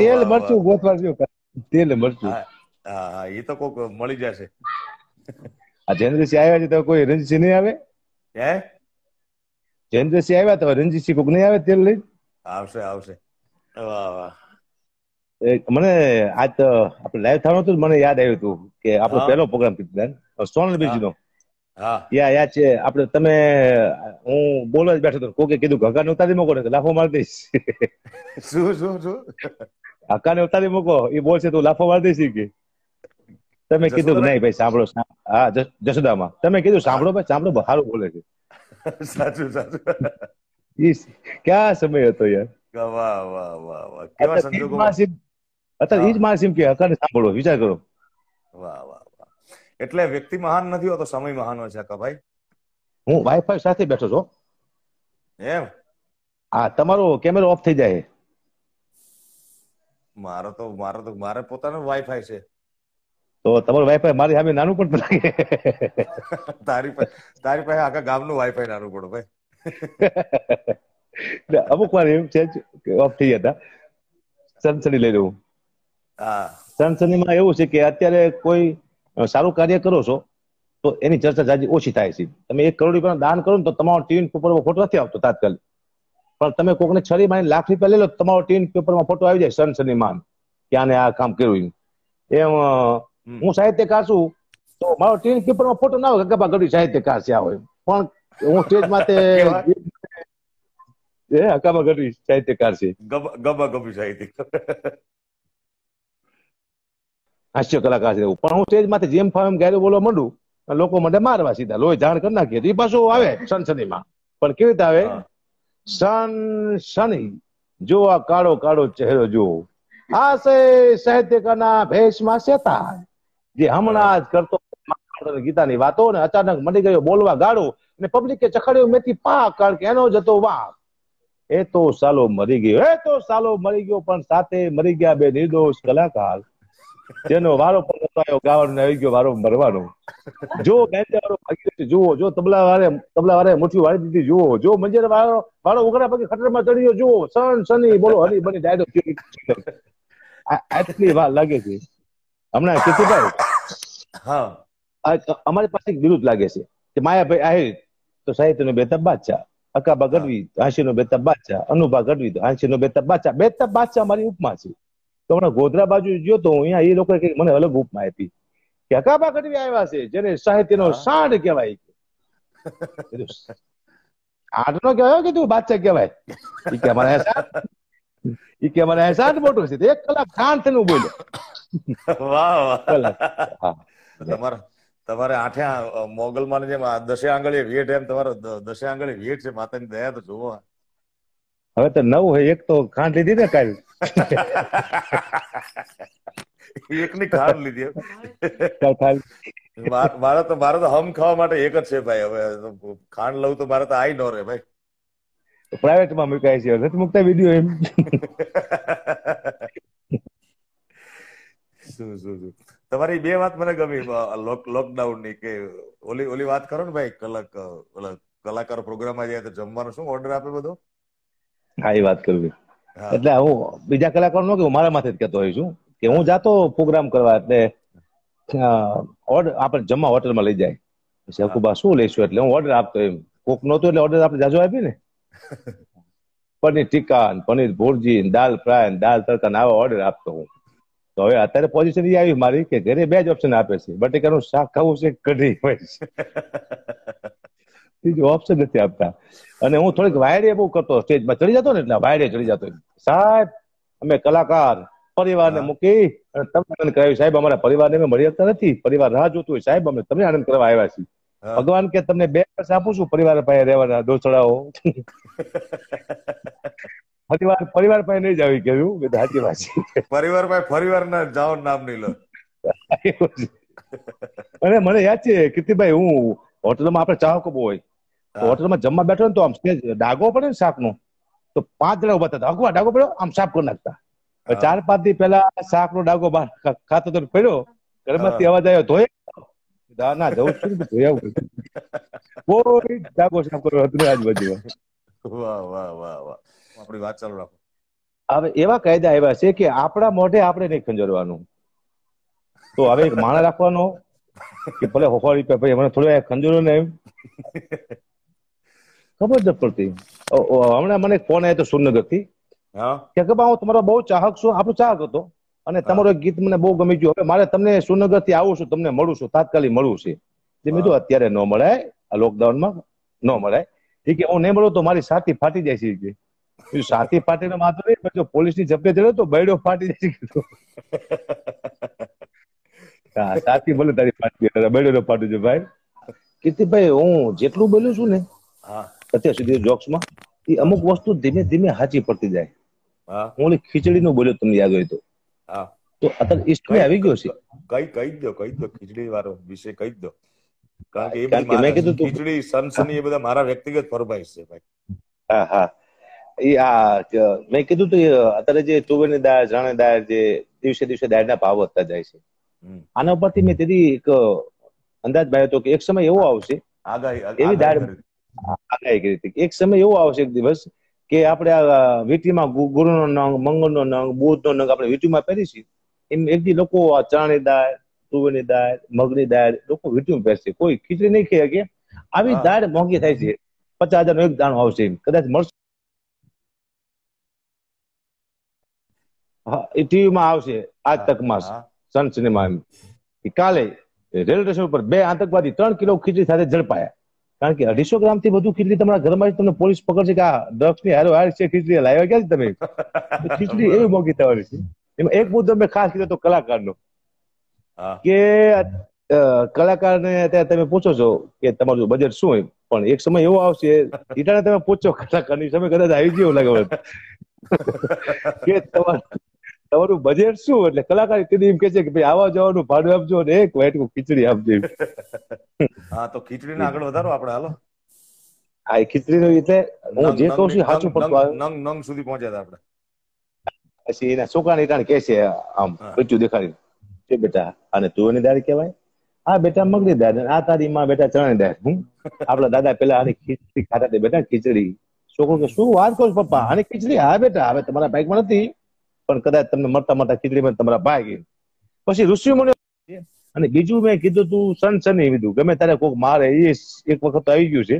તેલ મરચું ગોતવા તેલ મરચું હા એ તો કોક મળી જશે આ જયેન્દ્રસિંહ આવ્યા છે તો કોઈ રંજીસિંહ નહીં આવે હે જયેન્દ્રસિંહ આવ્યા તો રંજીસિંહ કોક નહીં આવે તેલ લઈ આવશે આવશે વાહ વાહ મને આજ આપણે લાઈવ થવાનું હતું મને યાદ આવ્યું હતું કે આપણો પહેલો પ્રોગ્રામ કીધું સોનલ બીજી નો યા યા છે આપણે તમે હું બોલવા જ બેઠો હતો કોકે કીધું હકાને ઉતારી મૂકો ને લાફો મારી દઈશ શું શું શું હકાને ઉતારી મૂકો એ બોલશે તું લાફો મારી દઈશ કે તમે કીધું નહીં ભાઈ સાંભળો હા જસોદામાં તમે કીધું સાંભળો ભાઈ સાંભળો સારું બોલે છે સાચું સાચું ક્યાં સમય હતો યાર વાહ વાહ વાહ વાહ કેવા અત્યારે ઈ જ માણસ એમ કે હકાને સાંભળો વિચાર કરો વાહ વાહ એટલે વ્યક્તિ મહાન નથી હોતો સમય મહાન હોય છે ભાઈ હું વાઈફાઈ સાથે બેઠો છો એમ હા તમારો કેમેરો ઓફ થઈ જાય મારો તો મારો તો મારે પોતાનો વાઈફાઈ છે તો તમારું વાઈફાઈ મારી સામે નાનું પણ લાગે તારી તારી પાસે આખા ગામનું વાઈફાઈ નાનું પડો ભાઈ અમુક વાર એવું છે ઓફ થઈ જતા સનસની લઈ લઉં હા માં એવું છે કે અત્યારે કોઈ સારું કાર્ય કરો છો તો એની ચર્ચા જાજી ઓછી થાય છે તમે એક કરોડ રૂપિયાનું દાન કરો ને તો તમારો ટીવી પેપરમાં ફોટો નથી આવતો તાત્કાલિક પણ તમે કોકને છરી માની લાખ રૂપિયા લઈ લો તમારો ટીવી પેપરમાં ફોટો આવી જાય સન માન કે આ કામ કર્યું એમ હું સાહિત્યકાર છું તો મારો ટીવી પેપરમાં ફોટો ના આવે ગગા ગઢી સાહિત્યકાર છે આવો પણ હું સ્ટેજ માટે હકામાં ગઢવી સાહિત્યકાર છે ગબા ગબી સાહિત્યકાર હાસ્ય કલાકાર રહેવું પણ હું સ્ટેજ માંથી જેમ ફાવે એમ બોલવા માંડું લોકો મને મારવા સીધા લોહી જાણ કરી નાખીએ એ પાછું આવે સનસનીમાં પણ કેવી રીતે આવે સનસની જો આ કાળો કાળો ચહેરો જો આ સાહિત્યકારના ભેષમાં શેતા જે હમણાં જ કરતો ગીતાની વાતો ને અચાનક મળી ગયો બોલવા ગાળો અને પબ્લિકે ચખડ્યો મેથી પાક કારણ કે એનો જતો વાક એ તો સાલો મરી ગયો એ તો સાલો મરી ગયો પણ સાથે મરી ગયા બે નિર્દોષ કલાકાર જેનો વારો પંદર ગાવાનો આવી ગયો વારો ભરવાનો જો બેન્ડ વાળો ભાગી રહ્યો જુઓ જો તબલા વાળે તબલા વારે મુઠ્ઠી વાળી દીધી જુઓ જો મંજર વાળો વાળો ઉઘરા પછી ખટરમાં ચડ્યો જુઓ સન સની બોલો હરી બની ડાયરો આટલી વાર લાગે છે હમણાં કીર્તિભાઈ હા અમારી પાસે એક વિરુદ્ધ લાગે છે કે માયાભાઈ આહિર તો સાહિત્યનો બેતાબ બાદશાહ અકાબા ગઢવી હાંસીનો બેતાબ બાદશાહ અનુભા ગઢવી હાંસીનો બેતાબ બાદશાહ બેતાબ બાદશાહ મારી ઉપમા છે તો હમણાં ગોધરા બાજુ ગયો તો અહીંયા એ લોકોએ મને અલગ ઉપમાં આપી કે હકાબા કટવી આવ્યા છે જેને સાહિત્યનો સાંઢ કહેવાય આઠ નો કહેવાય કે તું બાદશાહ કહેવાય એ કે અમારા અહેસાન એ કે અમારા અહેસાન મોટું છે એક કલાક સાંઠ થઈને બોલ્યો વાહ વાહ તમારા તમારે આઠે મોગલમાં જેમ દશે આંગળી વેઠ એમ તમારે દશે આંગળી વેઠ છે માતાની દયા તો જોવો હવે તો નવ હોય એક તો ખાંડ લીધી ને કાલ એકની ખાંડ લીધી મારે તો મારે તો હમ ખાવા માટે એક જ છે ભાઈ હવે ખાંડ લઉં તો મારે તો આઈ નો રે ભાઈ પ્રાઇવેટમાં મુકાય છે હવે મુકતા વિડીયો એમ શું શું શું તમારી બે વાત મને ગમી લોકડાઉન ની કે ઓલી ઓલી વાત કરો ને ભાઈ કલાક કલાકાર પ્રોગ્રામ પ્રોગ્રામમાં જાય તો જમવાનું શું ઓર્ડર આપે બધો હા એ વાત કરવી એટલે હું બીજા કલાકારો નો કે મારા માથે જ કેતો હોઉં છું કે હું જાતો પ્રોગ્રામ કરવા એટલે આપણે જમવા હોટલમાં લઈ જાય પછી હકુબા શું લઈશું એટલે હું ઓર્ડર આપતો એમ કોક નહોતો એટલે ઓર્ડર આપણે જાજો આપીએ ને પનીર ટીકા પનીર ભુરજી દાલ ફ્રાય દાલ તડકા ના આવા ઓર્ડર આપતો હું તો હવે અત્યારે પોઝિશન એ આવી મારી કે ઘરે બે જ ઓપ્શન આપે છે બટેકાનું શાક ખાવું છે કઢી હોય છે એ જવાબ જ નથી આપતા અને હું થોડીક વાયરે બહુ કરતો સ્ટેજમાં ચડી જતો ને એટલે વાયરે ચડી જતો સાહેબ અમે કલાકાર પરિવારને મૂકી અને તમને આનંદ કરાવી સાહેબ અમારા પરિવારને અમે મળી શકતા નથી પરિવાર રાહ જોતું હોય સાહેબ અમે તમને આનંદ કરવા આવ્યા છીએ ભગવાન કે તમને બે વર્ષ આપું છું પરિવાર પાસે રહેવાના દોસડાઓ પરિવાર પરિવાર પાસે નહીં જાવી કેવું કે સાચી વાત છે પરિવાર પાસે પરિવાર ના જાઓ નામ નહીં લો અને મને યાદ છે કીર્તિભાઈ હું હોટલમાં આપણે ચાહકો બહુ હોય તો હોટલમાં જમવા બેઠો ને તો આમ સ્ટેજ ડાગો પડે ને શાકનો તો પાંચ જણા ઉભા થતા અગવા ડાગો પડ્યો આમ સાફ કરી નાખતા ચાર પાંચ થી પેલા શાક નો ડાગો બહાર ખાતો તો પડ્યો ઘરમાંથી અવાજ આવ્યો ધોય ના જવું છું ધોઈ કોઈ ડાગો સાફ કર્યો હતો આજુબાજુમાં વાહ વાહ વાહ વાહ આપણી વાત ચાલુ રાખો હવે એવા કાયદા આવ્યા છે કે આપણા મોઢે આપણે નહીં ખંજરવાનું તો હવે એક માણા રાખવાનો કે ભલે હોફાળી ભાઈ મને થોડો ખંજરો ને એમ ખબર જ પડતી હમણાં મને ફોન આવ્યો હતો સુરનગરથી કે બાબા હું તમારો બહુ ચાહક છું આપણો ચાહક હતો અને તમારો ગીત મને બહુ ગમી ગયું હવે મારે તમને સુનગર થી આવું છું તમને મળું છું તાત્કાલિક મળું છે તે મેં અત્યારે ન મળાય આ માં ન મળાય ઠીક હું નહીં મળું તો મારી સાથી ફાટી જાય છે સાથી ફાટી નો માત્ર નહીં જો પોલીસ ની જપ્તે ચડ્યો તો બૈડો ફાટી જાય છે હા સાથી ભલે તારી ફાટી બૈડો નો ફાટું છે ભાઈ કીર્તિભાઈ હું જેટલું બોલું છું ને હા અત્યાર સુધી જોક્સમાં એ અમુક વસ્તુ ધીમે ધીમે હાચી પડતી જાય હું ઓલી નું બોલ્યો તમને યાદ હોય તો તો અત્યારે ઈસ્ટમે આવી ગયો છે કઈ કહી દો કહી દો ખીચડી વાળો વિશે કહી દો કારણ કે મેં કીધું ખીચડી સનસની એ બધા મારા વ્યક્તિગત ફરમાઈશ છે ભાઈ હા હા એ આ મેં કીધું તો અત્યારે જે તુવેરની દાળ ચણા દાળ જે દિવસે દિવસે દાળના ભાવ વધતા જાય છે આના ઉપરથી મેં તેથી એક અંદાજ ભાવ્યો તો કે એક સમય એવો આવશે એવી દાળ આગાહી કરી હતી એક સમય એવો આવશે એક દિવસ કે આપણે આ વીટીમાં ગુરુનો નંગ મંગળનો નંગ બુધનો નંગ આપણે વીટીમાં પહેરીશું એમ એક લોકો આ ચણાની દાળ તુવેરની દાળ મગની દાળ લોકો વીટીમાં પહેરશે કોઈ ખીચડી નહીં ખે કે આવી દાળ મોંઘી થાય છે પચાસ હજાર નો એક દાણો આવશે કદાચ મળશે હા એ ટીવીમાં આવશે આજ તક તકમાં સન સિનેમા એમ કાલે રેલવે સ્ટેશન ઉપર બે આતંકવાદી ત્રણ કિલો ખીચડી સાથે ઝડપાયા કારણ કે અઢીસો ગ્રામ થી વધુ ખીચડી તમારા ઘરમાં તમને પોલીસ પકડશે કે આ ડ્રગ્સ ની હારો હાર છે ખીચડી લાવ્યા ક્યાંથી તમે ખીચડી એવી મોકી થવાની છે એમાં એક મુદ્દો મેં ખાસ કીધો તો કલાકાર કલાકારનો કે કલાકાર ને અત્યારે તમે પૂછો છો કે તમારું બજેટ શું હોય પણ એક સમય એવો આવશે ઈટાને તમે પૂછો કલાકાર ની સમય કદાચ આવી ગયો લાગે કે તમારું બજેટ શું એટલે કલાકાર કીધું એમ કે છે કે ભાઈ આવા જવાનું ભાડું આપજો ને એક વાટકું ખીચડી આપજો હા તો ખીચડીને આગળ વધારો આપણે હાલો આ ખીચડીનું એટલે હું જે કહું છું સાચું પડતું નંગ નંગ સુધી પહોંચ્યા હતા આપણે પછી એના છોકરાને કારણ કે છે આમ બચ્ચું દેખાડી છે બેટા અને તુવેરની દાળ કહેવાય આ બેટા મગની દાળ આ તારી માં બેટા ચણાની દાળ હું આપડા દાદા પેલા આની ખીચડી ખાતા હતા બેટા ખીચડી છોકરો કે શું વાત કરો પપ્પા આની ખીચડી હા બેટા હવે તમારા બાઈકમાં નથી પણ કદાચ તમને મરતા મરતા મળતા ખીચડીમાં તમારા ભાઈ પછી ઋષિ મુનિ અને બીજું મેં કીધું તું સનસની કીધું ગમે તારે કોઈક મારે એ એક વખત આવી ગયું છે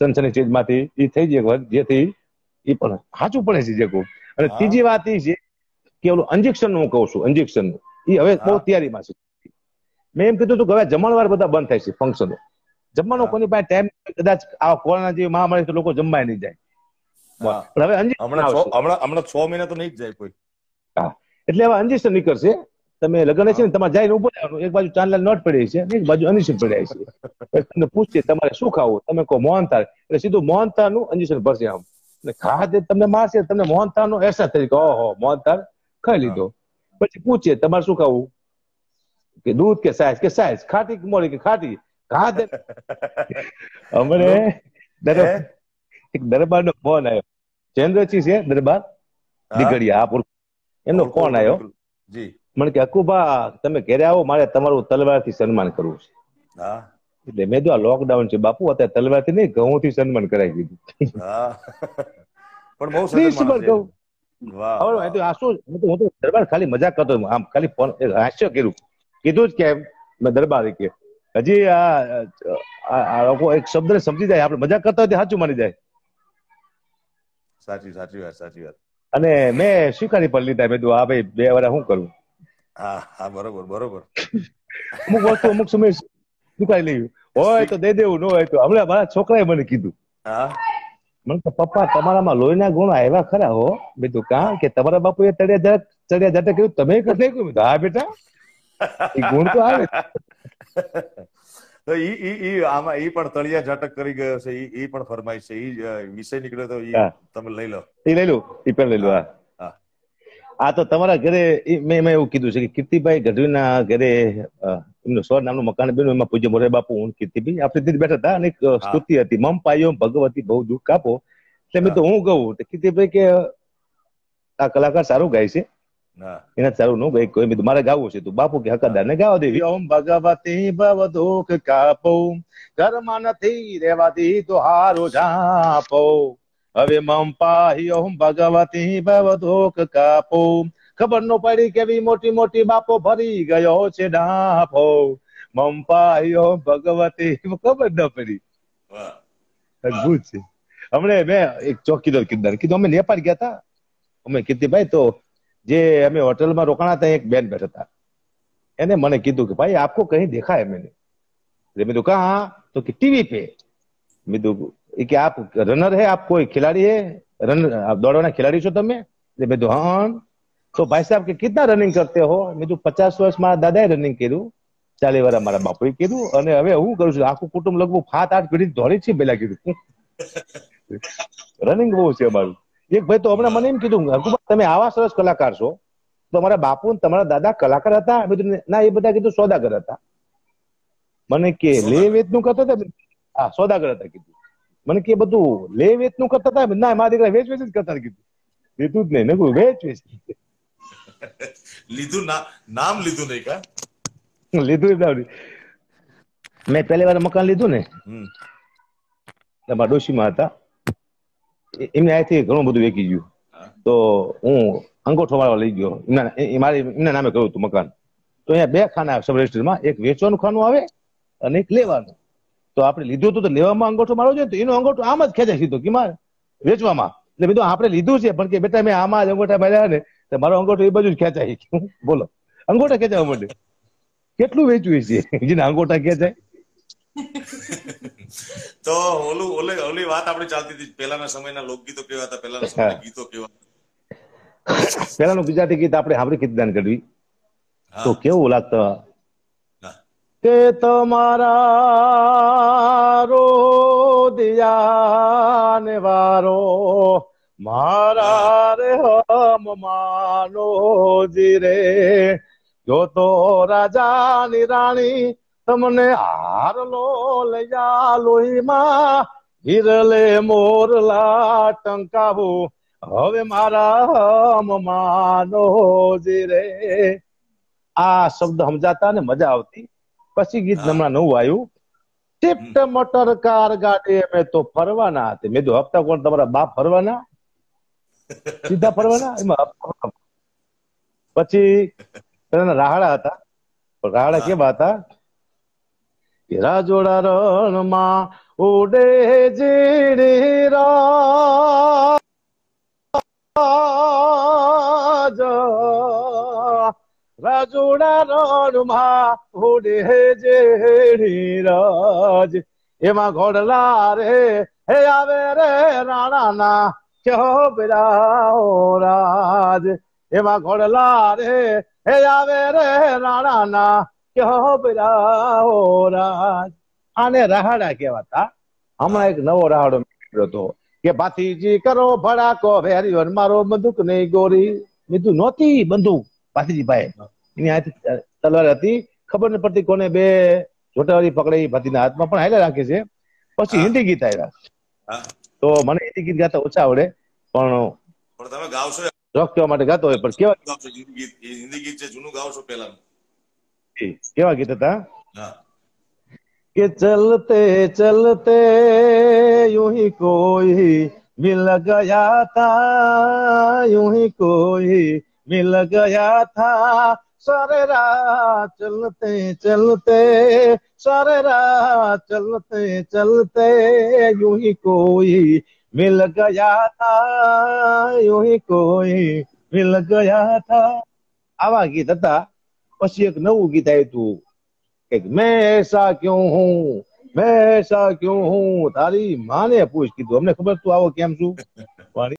સનસની ચીજ માંથી એ થઈ જાય વખત જેથી એ પણ સાચું પડે છે જે કહું અને ત્રીજી વાત એ છે કે ઓલું અંજેક્શન હું કહું છું ઇન્જેક્શન નું એ હવે બહુ તૈયારીમાં છે મેં એમ કીધું તું કે હવે જમણવાર બધા બંધ થાય છે ફંક્શનો જમવાનો કોની પાસે ટાઈમ કદાચ આ કોરોના જેવી મહામારી તો લોકો જમવાય નહીં જાય પણ હવે હમણાં છ મહિના તો નહીં જાય કોઈ હા એટલે હવે અંજેક્શન નીકળશે તમે લગ્ન છે ને તમારે જઈને ઉભો રહેવાનું એક બાજુ ચાંદલાલ નોટ પડે છે એક બાજુ અનિશ્ચિત પડે છે તમને પૂછશે તમારે શું ખાવું તમે કહો મોહનતાર એટલે સીધું મોહનતાર નું અંજીશન ભરશે આમ એટલે ખાધે તમને મારશે તમને મોહનતાર નો અહેસાસ તરીકે ઓહો મોહનતાર ખાઈ લીધો પછી પૂછીએ તમારે શું ખાવું કે દૂધ કે સાઈઝ કે સાઈઝ ખાટી કે મોડી કે ખાટી ખાધે અમને એક દરબાર નો ફોન આવ્યો ચંદ્રજી છે દરબાર દીકડિયા આ એમનો ફોન આવ્યો જી મને કે અકુભા તમે ઘેરે આવો મારે તમારું તલવાર થી સન્માન કરવું છે એટલે મેં આ લોકડાઉન છે બાપુ અત્યારે તલવારથી નહીં ઘઉં થી સન્માન કરાવી દીધું પણ બહુ સન્માન ઘઉં દરબાર ખાલી મજાક કરતો આમ ખાલી ફોન હાસ્ય કર્યું કીધું જ કેમ મેં દરબારે કે હજી આ લોકો એક શબ્દ સમજી જાય આપણે મજાક કરતા હોય સાચું માની જાય સાચી સાચી વાત સાચી વાત અને મેં સ્વીકારી પણ લીધા મેં આ ભાઈ બે વાર શું કરું હા હા બરોબર બરોબર અમુક વસ્તુ અમુક સમય દુકાઈ લેવી હોય તો દઈ દેવું ન હોય તો હમણાં મારા છોકરાએ મને કીધું મને તો પપ્પા તમારામાં લોહીના ગુણ આવ્યા ખરા હો મેં તો કા કે તમારા બાપુ એ તળિયા જાત ચડ્યા જતા કીધું તમે કઈ નહીં કહ્યું હા બેટા ગુણ તો આવે તો ઈ ઈ ઈ આમાં ઈ પણ તળિયા ઝાટક કરી ગયો છે ઈ ઈ પણ ફરમાય છે ઈ વિષય નીકળ્યો તો ઈ તમે લઈ લો ઈ લઈ લો ઈ પણ લઈ લો હા આ તો તમારા ઘરે મેં મેં એવું કીધું છે કે કીર્તિભાઈ ગઢવીના ઘરે એમનું સ્વર નામનું મકાન બન્યું એમાં પૂજ્ય મોરે બાપુ હું કીર્તિભાઈ આપણે ત્યાં બેઠા હતા અને સ્તુતિ હતી મમ પાયો ભગવતી બહુ દુઃખ કાપો એટલે મેં તો હું કહું તો કીર્તિભાઈ કે આ કલાકાર સારું ગાય છે એના સારું નું ગાય કોઈ મારે ગાવું છે તો બાપુ કે હકાદાર ને ગાવા દેવી ઓમ ભગવતી ભવ દુઃખ કાપો કર્મ નથી રેવાતી તો હારો જાપો હવે મમ પાહી ઓમ ભગવતી ભવધોક કાપો ખબર નો પડી કેવી મોટી મોટી બાપો ભરી ગયો છે ડાફો મમ પાહી ઓમ ભગવતી ખબર ન પડી અદભુત છે હમણે મેં એક ચોકીદાર કિરદાર કીધું અમે નેપાળ ગયા હતા અમે કીધી ભાઈ તો જે અમે હોટલમાં રોકાણા હતા એક બેન બેઠા હતા એને મને કીધું કે ભાઈ આપકો કઈ દેખાય मैंने એટલે મેં કીધું કા તો કે ટીવી પે મેં કીધું કે આપ રનર હે આપ કોઈ ખિલાડી હે રનર આપ દોડવાના ખિલાડી છો તમે એટલે મેં કીધું તો ભાઈ સાહેબ કે કેટલા રનિંગ કરતે હો મેં કીધું પચાસ વર્ષ મારા દાદાએ રનિંગ કર્યું ચાલી વાર મારા બાપુએ કીધું અને હવે હું કરું છું આખું કુટુંબ લગભગ સાત આઠ પેઢી દોડી છે પેલા કીધું રનિંગ બહુ છે અમારું એક ભાઈ તો હમણાં મને એમ કીધું હકુમત તમે આવા સરસ કલાકાર છો તો મારા બાપુ તમારા દાદા કલાકાર હતા મેં ના એ બધા કીધું સોદાગર હતા મને કે લે વેચ નું કરતા હતા હા સોદાગર હતા કીધું મને કે બધું લે વેચ નું કરતા હતા ના મારા દીકરા વેચ વેચ જ કરતા કીધું લીધું જ નહીં નકું વેચ વેચ લીધું નામ લીધું નહીં કા લીધું જ મેં પહેલી વાર મકાન લીધું ને મારા ડોશીમાં હતા એમને અહીંથી ઘણું બધું વેચી ગયું તો હું અંગોઠો વાળવા લઈ ગયો મારે એમના નામે કહ્યું હતું મકાન તો અહીંયા બે ખાના આવે સબ માં એક વેચવાનું ખાનું આવે અને એક લેવાનું તો આપણે લીધું હતું તો લેવામાં અંગોઠો મારો જોઈએ તો એનો અંગોઠો આમ જ ખેંચાઈ સીધો કિમાં વેચવામાં એટલે બીજું આપણે લીધું છે પણ કે બેટા મેં આમાં જ અંગોઠા માર્યા ને તો મારો અંગોઠો એ બાજુ જ ખેંચાઈ બોલો અંગોઠા ખેંચાવા માટે કેટલું વેચવું છે જેને અંગોઠા ખેંચાય તો ઓલું ઓલે ઓલી વાત આપણે ચાલતી હતી પહેલાના સમયના લોકગીતો કેવા હતા પહેલાના સમયના ગીતો કેવા પહેલાનું ગુજરાતી ગીત આપણે આપણે કીર્તિદાન કરવી તો કેવું લાગતા કે તમારા રોદિયાને વારો મારા રે હમ માનો જીરે જો તો રાજાની રાણી તમને હારલો લયા લોહીમાં હિરલે મોરલા ટંકાવું હવે મારા હમ માનો રે આ શબ્દ સમજાતા ને મજા આવતી પછી ગીત હમણાં નવું આવ્યું ટિપ્ટ મટર કાર ગાડી અમે તો ફરવાના હતા મેં તો હપ્તા કોણ તમારા બાપ ફરવાના સીધા ફરવાના એમાં પછી રાહડા હતા રાહડા કેવા હતા કે રાજોડા રણમાં ઉડે જીડી રા રાજુડા રણમાં ઉડે જેડી રાજ એમાં ઘોડલા રે હે આવે રે રાણાના કહો બિરાઓ રાજ એમાં ઘોડલા રે હે આવે રે રાણાના કહો બિરાઓ રાજ આને રહાડા કહેવાતા હમણાં એક નવો રહાડો મેળવ્યો હતો કે ભાતીજી કરો ભડાકો વેરી મારો બંદૂક નહીં ગોરી બીજું નહોતી બંદૂક ભાતીજી ભાઈ એની હાથે તલવાર હતી ખબર ન પડતી કોને બે જોટાવાળી પકડાઈ ભતીના હાથમાં પણ હાલ્યા રાખે છે પછી હિન્દી ગીત આવ્યા તો મને હિન્દી ગીત ગાતા ઓછા આવડે પણ તમે ગાવશો રોક કહેવા માટે ગાતો હોય પણ કેવા ગીત હિન્દી ગીત છે જૂનું ગાવશો પેલા કેવા ગીત હતા કે ચલતે ચલતે यूं ही कोई मिल गया था यूं ही कोई मिल गया था सारे राह चलते चलते सारे राह चलते चलते यूं ही कोई मिल गया था यूं ही कोई मिल गया था આવા ગીત હતા પછી એક નવું ગીત આવ્યું કે મેં એસા ક્યું હું મેં એસા ક્યું હું તારી માને પૂછ કીધું અમને ખબર તું આવો કેમ છું